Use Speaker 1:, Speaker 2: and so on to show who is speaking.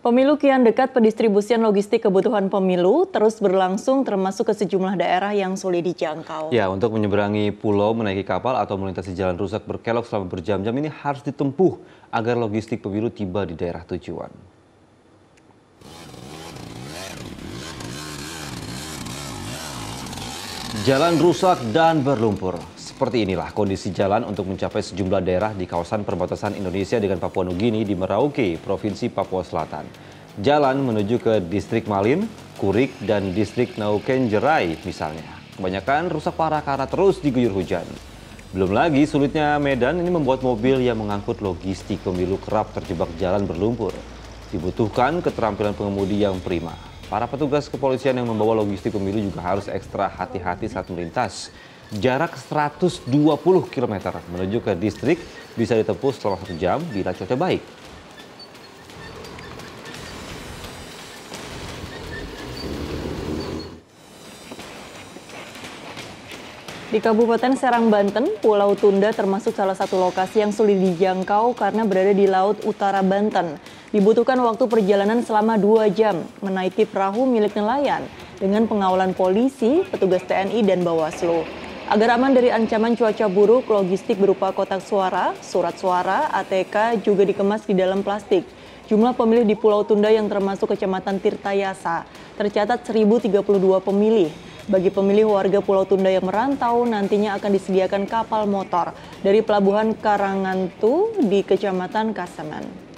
Speaker 1: Pemilu kian dekat pendistribusian logistik kebutuhan pemilu terus berlangsung termasuk ke sejumlah daerah yang sulit dijangkau.
Speaker 2: Ya, untuk menyeberangi pulau, menaiki kapal, atau melintasi jalan rusak berkelok selama berjam-jam ini harus ditempuh agar logistik pemilu tiba di daerah tujuan. Jalan rusak dan berlumpur. Seperti inilah kondisi jalan untuk mencapai sejumlah daerah di kawasan perbatasan Indonesia dengan Papua Nugini di Merauke, Provinsi Papua Selatan. Jalan menuju ke distrik Malin, Kurik, dan distrik Nauken Jerai misalnya. Kebanyakan rusak parah karena terus diguyur hujan. Belum lagi sulitnya Medan ini membuat mobil yang mengangkut logistik pemilu kerap terjebak jalan berlumpur. Dibutuhkan keterampilan pengemudi yang prima. Para petugas kepolisian yang membawa logistik pemilu juga harus ekstra hati-hati saat melintas jarak 120 km menuju ke distrik bisa ditempuh selama satu jam bila cuaca baik.
Speaker 1: Di Kabupaten Serang, Banten, Pulau Tunda termasuk salah satu lokasi yang sulit dijangkau karena berada di Laut Utara Banten. Dibutuhkan waktu perjalanan selama dua jam menaiki perahu milik nelayan dengan pengawalan polisi, petugas TNI, dan Bawaslu. Agar aman dari ancaman cuaca buruk, logistik berupa kotak suara, surat suara, ATK juga dikemas di dalam plastik. Jumlah pemilih di Pulau Tunda yang termasuk Kecamatan Tirtayasa tercatat 1032 pemilih. Bagi pemilih warga Pulau Tunda yang merantau, nantinya akan disediakan kapal motor dari Pelabuhan Karangantu di Kecamatan Kasemen.